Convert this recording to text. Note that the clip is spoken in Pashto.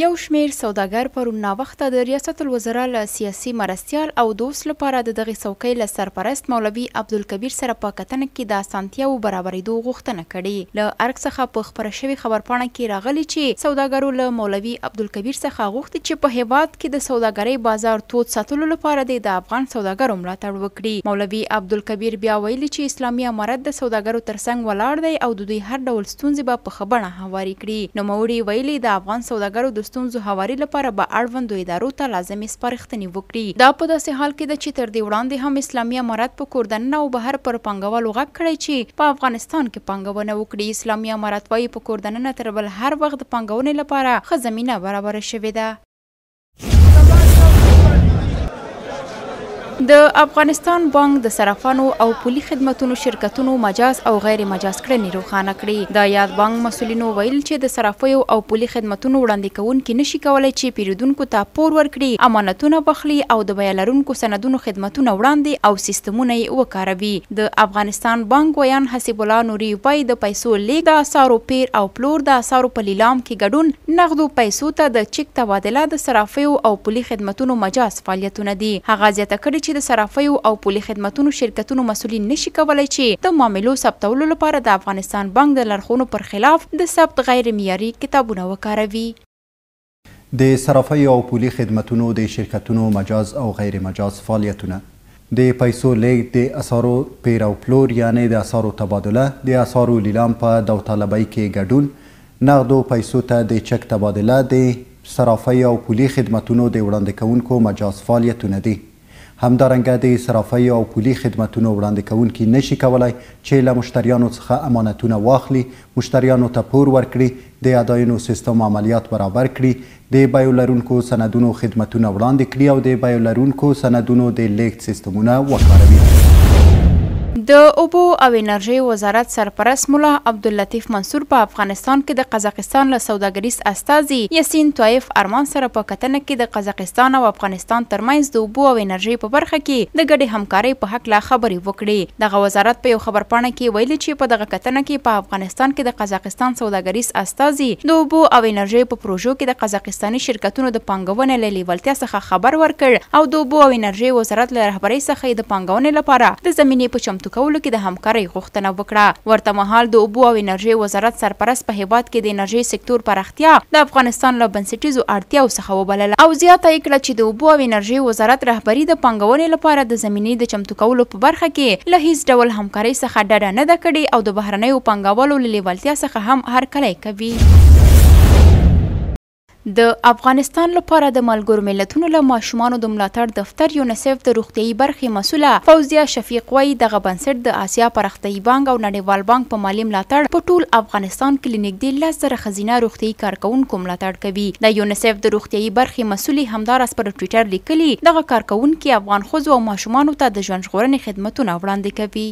یو شمیر سوداګر پرون ناوخته د ریاست الوزرا له سیاسي مرستيال او دوست لپاره د دغه څوکۍ له سرپرست مولوي عبدالکبیر سره په کتنه کې د اسانتیاو برابرېدو غوښتنه کړې له ارګ څخه په خبره شوی خبرپاڼه کې راغلی چې سوداګرو له مولوي عبدالکبیر څخه غوښتي چې په هیواد کې د سوداګرۍ بازار تود ساتلو لپاره د افغان سوداګرو ملاتړ وکړي مولوي عبدالکبیر بیا ویلي چې اسلامي امارت د سوداګرو ترڅنګ ولاړ دی او د دوی هر ډول ستونزې به په خبره هواري کړي نو موري ویلي د افغان سوداګرو د د ستونزو هواري لپاره به اړوندو ادارو ته لازمي سپارښتنې وکړي دا په داسې حال کې ده چې تر دې وړاندې هم اسلامي امارت په کور دننه او بهر پر پانګوالو غږ کړی چې په افغانستان کې پانګونه وکړي اسلامي امارت وایي په کور دننه تر بل هر وخت د پانګونې لپاره ښه زمینه برابره شوې ده د افغانستان بانک د صرافانو او پولي خدماتو شرکتونو مجاز او غیر مجاز کړنې روښانه کړې د یاد بانک مسولینو ویل چې د صرافیو او پولي خدماتو وړاندې کوونکو نشي کولای چې پیرودونکو ته پور ورکړي امانتونه بخلي او د بیلارونکو سندونو خدماتونه وړاندې او سیستمونه وکاروي د افغانستان بانک ویان حسیب الله نوري پای د پیسو لیک د اسارو پیر او پلور د اسارو په لیلام کې ګډون نغدو پیسو ته د چک تبادله د صرافیو او پولي خدماتو مجاز فعالیتونه دي هغه ځکه چې چې د صرافیو او پولي خدماتو شرکتونو مسولین نشي کولای چې د معاملو ثبتولو لپاره د افغانستان بانک د لارښوونو پر خلاف د ثبت غیر معیاري کتابونه وکاروي د صرافیو او پولي خدماتو د شرکتونو مجاز او غیر مجاز فعالیتونه د پیسو لیږد د اسعارو پیر او پلور یعنی د اسعارو تبادله د اسعارو لیلام په داوطلبۍ کې ګډون نغدو پیسو ته د چک تبادله د صرافیو او پولي خدماتو د وړاندې کوونکو مجاز فعالیتونه دي همدارنګه د صرافۍ او پولي خدمتونو وړاندې کوونکي نشي کولای چې له مشتریانو څخه امانتونه واخلي مشتریانو ته پور ورکړي د اداینو سیستم عملیات برابر کړي د بایولرونکو سندونو خدمتونه وړاندې کړي او د بایولرونکو سندونو د لیږد سیستمونه وکاروي د اوبو او انرژي وزارت سرپرست مولا عبداللطیف منصور په افغانستان کې د قزاقستان له سوداګریز استازي یاسین طایف ارمان سره په کتنه کې د قزاقستان او افغانستان ترمنځ د اوبو او انرژي په برخه کې د ګډې همکارۍ په حق لا خبرې وکړې دغه وزارت په یو خبر پاڼه کې ویلي چې په دغه کتنه کې په افغانستان کې د قزاقستان سوداګریز استازي د اوبو او انرژي په پروژو کې د قزاقستاني شرکتونو د پانګونې له لیوالتیا څخه خبر ورکړ او د اوبو او انرژي وزارت له رهبرۍ څخه د پانګونې لپاره د زمینې په چمتو کولو کولو کې د همکارۍ غوښتنه وکړه ورته مهال د اوبو او انرژي وزارت سرپرست په هیواد کې د انرژي سکتور پراختیا د افغانستان له بنسټیزو اړتیاو څخه وبلله او زیاته یې کړه چې د اوبو او انرژي وزارت رهبری د پنګونې لپاره د زمینې د چمتو کولو په برخه کې له هیڅ ډول همکارۍ څخه ډډه نه ده کړې او د بهرنیو پنګوالو له لیوالتیا څخه هم هر کله کوي د افغانستان لپاره د ملګرو ملتونو له ماشومان د ملاتړ دفتر یونیسف د روغتیاي برخې مسوله فوزیه شفیق وای دغه بنسټ د آسیا پرختي بانک او نړیوال بانک په مالی ملاتړ په ټول افغانستان کې لنګ دی لزر خزینه روغتیاي کارکونکو ملاتړ کوي د یونیسف د روغتیايي برخې مسولې همدارس پر ټوئیټر لیکلي دغه کارکونکو افغان خوځو او ماشومان ته د ژوند ژغورنې خدماتونه وړاندې کوي